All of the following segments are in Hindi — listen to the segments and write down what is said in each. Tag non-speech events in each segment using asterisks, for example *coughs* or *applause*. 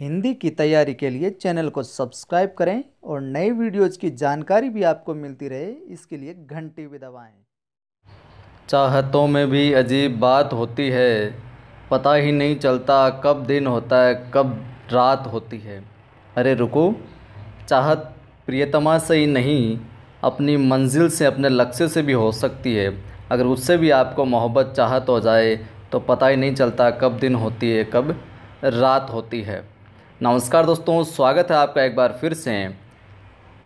हिंदी की तैयारी के लिए चैनल को सब्सक्राइब करें और नई वीडियोज़ की जानकारी भी आपको मिलती रहे इसके लिए घंटी भी दबाएं। चाहतों में भी अजीब बात होती है पता ही नहीं चलता कब दिन होता है कब रात होती है अरे रुको चाहत प्रियतमा से ही नहीं अपनी मंजिल से अपने लक्ष्य से भी हो सकती है अगर उससे भी आपको मोहब्बत चाहत हो जाए तो पता ही नहीं चलता कब दिन होती है कब रात होती है नमस्कार दोस्तों स्वागत है आपका एक बार फिर से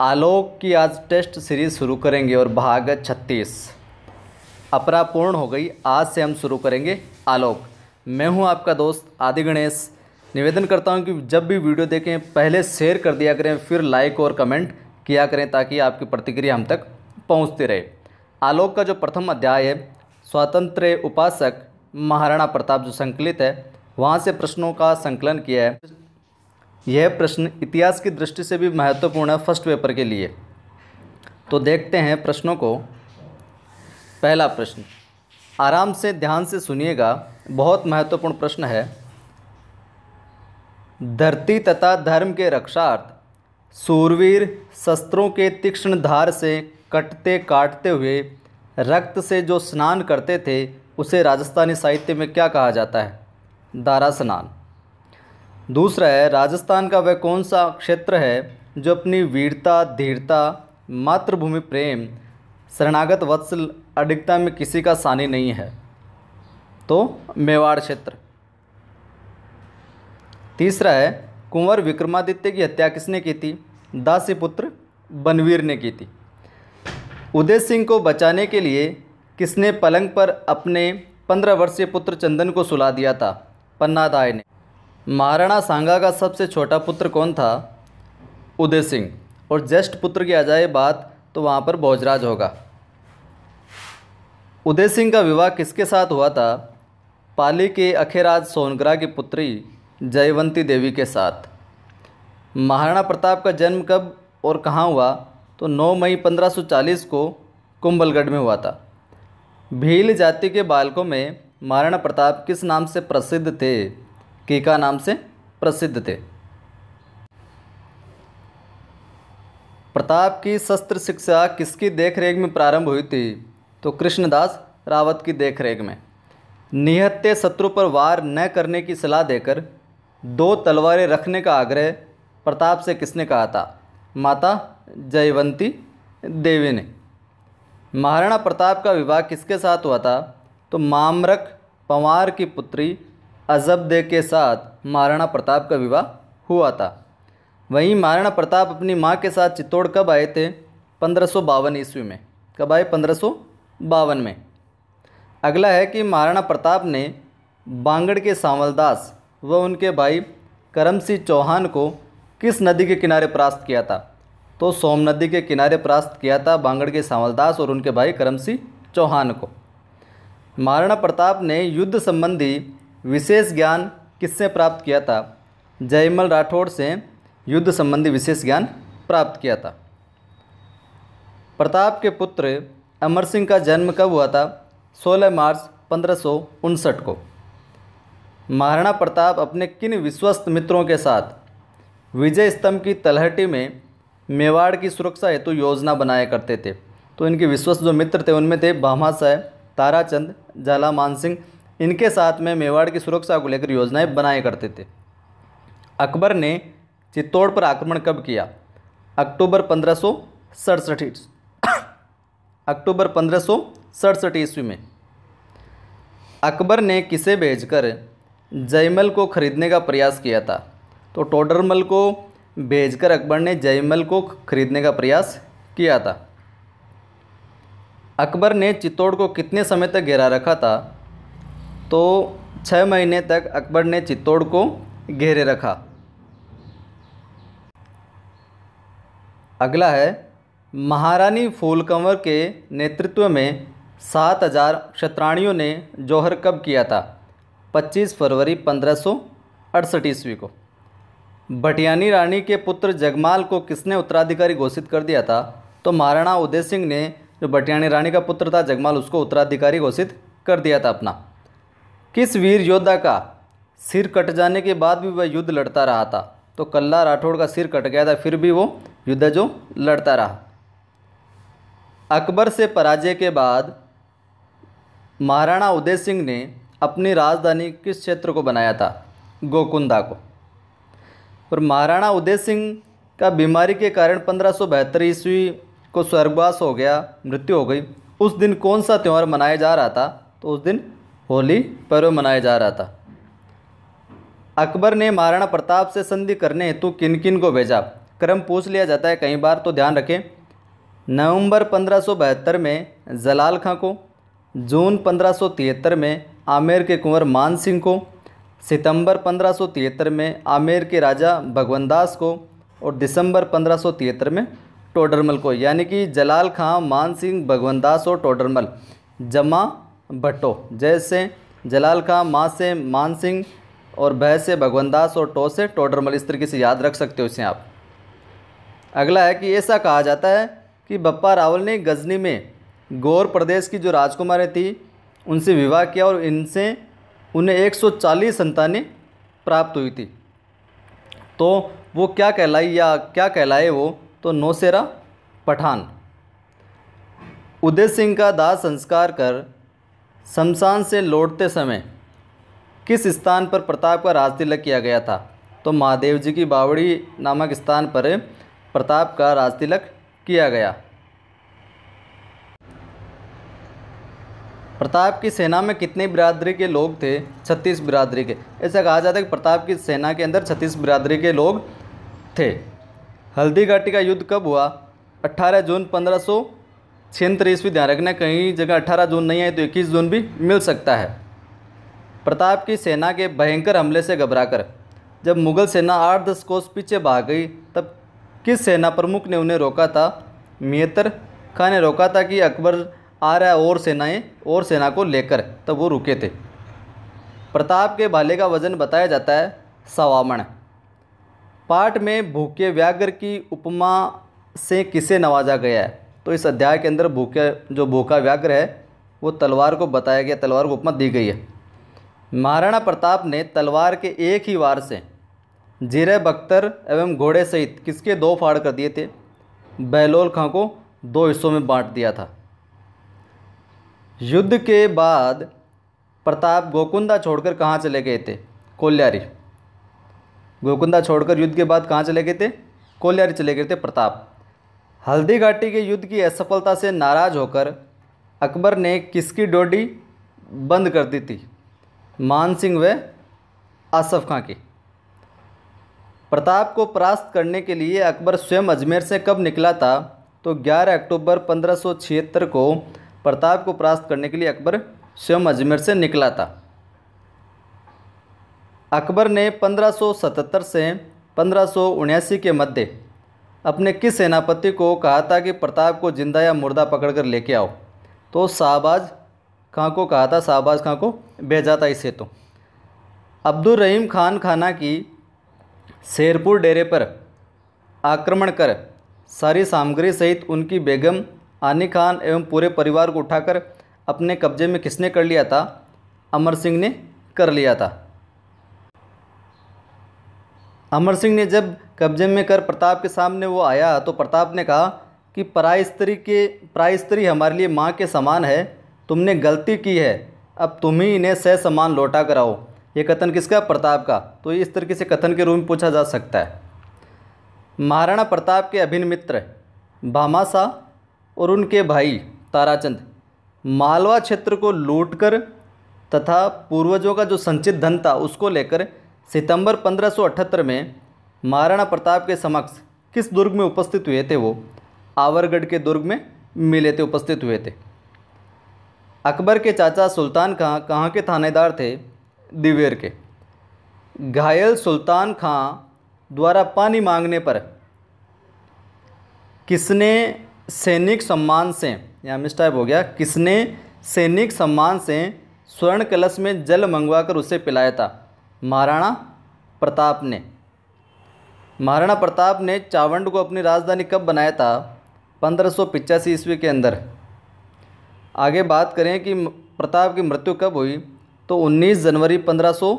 आलोक की आज टेस्ट सीरीज़ शुरू करेंगे और भाग 36 अपरा पूर्ण हो गई आज से हम शुरू करेंगे आलोक मैं हूं आपका दोस्त आदि गणेश निवेदन करता हूं कि जब भी वीडियो देखें पहले शेयर कर दिया करें फिर लाइक और कमेंट किया करें ताकि आपकी प्रतिक्रिया हम तक पहुँचती रहे आलोक का जो प्रथम अध्याय है स्वतंत्र उपासक महाराणा प्रताप जो संकलित है वहाँ से प्रश्नों का संकलन किया है यह प्रश्न इतिहास की दृष्टि से भी महत्वपूर्ण है फर्स्ट पेपर के लिए तो देखते हैं प्रश्नों को पहला प्रश्न आराम से ध्यान से सुनिएगा बहुत महत्वपूर्ण प्रश्न है धरती तथा धर्म के रक्षार्थ सूरवीर शस्त्रों के तीक्ष्ण धार से कटते काटते हुए रक्त से जो स्नान करते थे उसे राजस्थानी साहित्य में क्या कहा जाता है दारा स्नान दूसरा है राजस्थान का वह कौन सा क्षेत्र है जो अपनी वीरता धीरता मातृभूमि प्रेम शरणागत वत्सल अधिकता में किसी का सानी नहीं है तो मेवाड़ क्षेत्र तीसरा है कुंवर विक्रमादित्य की हत्या किसने की थी दासी पुत्र बनवीर ने की थी उदय सिंह को बचाने के लिए किसने पलंग पर अपने पंद्रह वर्षीय पुत्र चंदन को सुला दिया था पन्नादाय ने महाराणा सांगा का सबसे छोटा पुत्र कौन था उदय सिंह और ज्येष्ठ पुत्र की आ जाए बात तो वहाँ पर भोजराज होगा उदय सिंह का विवाह किसके साथ हुआ था पाली के अखेराज सोनगरा की पुत्री जयवंती देवी के साथ महाराणा प्रताप का जन्म कब और कहाँ हुआ तो 9 मई 1540 को कुंभलगढ़ में हुआ था भील जाति के बालकों में महाराणा प्रताप किस नाम से प्रसिद्ध थे कीका नाम से प्रसिद्ध थे प्रताप की शस्त्र शिक्षा किसकी देखरेख में प्रारंभ हुई थी तो कृष्णदास रावत की देखरेख में निहत्ते शत्रु पर वार न करने की सलाह देकर दो तलवारें रखने का आग्रह प्रताप से किसने कहा था माता जयवंती देवी ने महाराणा प्रताप का विवाह किसके साथ हुआ था तो मामरक पंवार की पुत्री अजबदे के साथ महाराणा प्रताप का विवाह हुआ था वहीं महाराणा प्रताप अपनी माँ के साथ चित्तौड़ कब आए थे पंद्रह ईस्वी में कब आए पंद्रह में अगला है कि महाराणा प्रताप ने बांगड़ के सांवलदास व उनके भाई करम सिंह चौहान को किस नदी के किनारे परास्त किया था तो सोम नदी के किनारे परास्त किया था बांगड़ के सांवलदास और उनके भाई करम सिंह चौहान को महाराणा प्रताप ने युद्ध संबंधी विशेष ज्ञान किससे प्राप्त किया था जयमल राठौड़ से युद्ध संबंधी विशेष ज्ञान प्राप्त किया था प्रताप के पुत्र अमर सिंह का जन्म कब हुआ था 16 मार्च पंद्रह को महाराणा प्रताप अपने किन विश्वस्त मित्रों के साथ विजय स्तंभ की तलहटी में मेवाड़ की सुरक्षा हेतु तो योजना बनाया करते थे तो इनके विश्वस्त जो मित्र थे उनमें थे भामा साहेब ताराचंद जालामान सिंह इनके साथ में मेवाड़ की सुरक्षा को लेकर योजनाएं बनाए करते थे अकबर ने चित्तौड़ पर आक्रमण कब किया अक्टूबर पंद्रह सौ सड़सठ *coughs* अक्टूबर पंद्रह सौ सड़सठ ईस्वी में अकबर ने किसे भेजकर जयमल को खरीदने का प्रयास किया था तो टोडरमल को भेजकर अकबर ने जयमल को खरीदने का प्रयास किया था अकबर ने चित्तौड़ को कितने समय तक घेरा रखा था तो छः महीने तक अकबर ने चित्तौड़ को घेरे रखा अगला है महारानी फूल कंवर के नेतृत्व में सात हजार क्षत्राणियों ने जौहर कब किया था 25 फरवरी पंद्रह सौ अड़सठ ईस्वी को भटियानी रानी के पुत्र जगमाल को किसने उत्तराधिकारी घोषित कर दिया था तो महाराणा उदय सिंह ने जो भटियानी रानी का पुत्र था जगमाल उसको उत्तराधिकारी घोषित कर दिया था अपना किस वीर योद्धा का सिर कट जाने के बाद भी वह युद्ध लड़ता रहा था तो कल्ला राठौड़ का सिर कट गया था फिर भी वो युद्ध जो लड़ता रहा अकबर से पराजय के बाद महाराणा उदय सिंह ने अपनी राजधानी किस क्षेत्र को बनाया था गोकुंदा को और महाराणा उदय सिंह का बीमारी के कारण पंद्रह सौ बहत्तर ईस्वी को स्वर्गवास हो गया मृत्यु हो गई उस दिन कौन सा त्यौहार मनाया जा रहा था तो उस दिन होली पर्व मनाया जा रहा था अकबर ने महाराणा प्रताप से संधि करने हेतु किन किन को भेजा क्रम पूछ लिया जाता है कई बार तो ध्यान रखें नवंबर पंद्रह में जलाल खां को जून पंद्रह में आमेर के कुंवर मान सिंह को सितंबर पंद्रह में आमेर के राजा भगवंदास को और दिसंबर पंद्रह में टोडरमल को यानी कि जलाल खां मान सिंह भगवंदास और टोडरमल जमा भट्टो जैसे जलाल खां माँ से मान सिंह और भय से भगवनदास और टो से टोडरमल इस तरीके से याद रख सकते हो इसे आप अगला है कि ऐसा कहा जाता है कि बप्पा रावल ने गजनी में गौर प्रदेश की जो राजकुमारी थी उनसे विवाह किया और इनसे उन्हें 140 संतानें प्राप्त हुई थी तो वो क्या कहलाई या क्या कहलाए वो तो नौसेरा पठान उदय सिंह का दाह संस्कार कर शमशान से लौटते समय किस स्थान पर प्रताप का राज तिलक किया गया था तो महादेव जी की बावड़ी नामक स्थान पर प्रताप का राज तिलक किया गया प्रताप की सेना में कितने बिरादरी के लोग थे छत्तीस बिरादरी के ऐसा कहा जाता है कि प्रताप की सेना के अंदर छत्तीस बिरादरी के लोग थे हल्दी घाटी का युद्ध कब हुआ 18 जून पंद्रह क्षेत्र इस भी ध्यान रखना कहीं जगह अट्ठारह जून नहीं आई तो इक्कीस जून भी मिल सकता है प्रताप की सेना के भयंकर हमले से घबराकर जब मुगल सेना आठ दस कोस पीछे भाग गई तब किस सेना प्रमुख ने उन्हें रोका था मियतर खां ने रोका था कि अकबर आ रहा है और सेनाएं और सेना को लेकर तब वो रुके थे प्रताप के भाले का वजन बताया जाता है सवामण पाठ में भूखे व्याघ्र की उपमा से किसे नवाजा गया है तो इस अध्याय के अंदर भूखे जो भूखा व्याघ्र है वो तलवार को बताया गया तलवार को उपमा दी गई है महाराणा प्रताप ने तलवार के एक ही वार से जीरे बख्तर एवं घोड़े सहित किसके दो फाड़ कर दिए थे बहलोल खां को दो हिस्सों में बांट दिया था युद्ध के बाद प्रताप गोकुंदा छोड़कर कहाँ चले गए थे कोल्यारी गोकुंदा छोड़कर युद्ध के बाद कहाँ चले गए थे कोल्यारी चले गए थे प्रताप हल्दी घाटी के युद्ध की असफलता से नाराज़ होकर अकबर ने किसकी डोडी बंद कर दी थी मान सिंह व आसफ खां की प्रताप को परास्त करने के लिए अकबर स्वयं अजमेर से कब निकला था तो 11 अक्टूबर 1576 को प्रताप को परास्त करने के लिए अकबर स्वयं अजमेर से निकला था अकबर ने 1577 से पंद्रह के मध्य अपने किस सेनापति को कहा था कि प्रताप को जिंदा या मुर्दा पकड़ कर लेके आओ तो शाहबाज खां को कहा था शाहबाज खां को भेजा था इसे तो अब्दुल रहीम खान खाना की शेरपुर डेरे पर आक्रमण कर सारी सामग्री सहित उनकी बेगम आनी खान एवं पूरे परिवार को उठाकर अपने कब्जे में किसने कर लिया था अमर सिंह ने कर लिया था अमर सिंह ने जब कब्जे में कर प्रताप के सामने वो आया तो प्रताप ने कहा कि पराय स्त्री के पराय स्त्री हमारे लिए माँ के समान है तुमने गलती की है अब तुम ही इन्हें सह समान लौटा कराओ ये कथन किसका प्रताप का तो इस तरीके से कथन के रूप में पूछा जा सकता है महाराणा प्रताप के अभिन्न मित्र भामासा और उनके भाई ताराचंद मालवा क्षेत्र को लूटकर तथा पूर्वजों का जो संचित धन था उसको लेकर सितंबर 1578 में महाराणा प्रताप के समक्ष किस दुर्ग में उपस्थित हुए थे वो आवरगढ़ के दुर्ग में मिले थे उपस्थित हुए थे अकबर के चाचा सुल्तान खां कहाँ के थानेदार थे दिवेर के घायल सुल्तान खां द्वारा पानी मांगने पर किसने सैनिक सम्मान से या मिस्टाइप हो गया किसने सैनिक सम्मान से स्वर्ण कलश में जल मंगवाकर उसे पिलाया था महाराणा प्रताप ने महाराणा प्रताप ने चावंड को अपनी राजधानी कब बनाया था पंद्रह सौ ईस्वी के अंदर आगे बात करें कि प्रताप की मृत्यु कब हुई तो 19 जनवरी पंद्रह सौ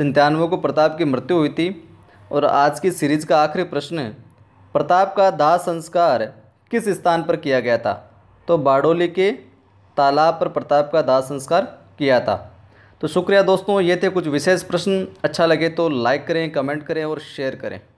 को प्रताप की मृत्यु हुई थी और आज की सीरीज का आखिरी प्रश्न है प्रताप का दाह संस्कार किस स्थान पर किया गया था तो बाड़ोली के तालाब पर प्रताप का दाह संस्कार किया था तो शुक्रिया दोस्तों ये थे कुछ विशेष प्रश्न अच्छा लगे तो लाइक करें कमेंट करें और शेयर करें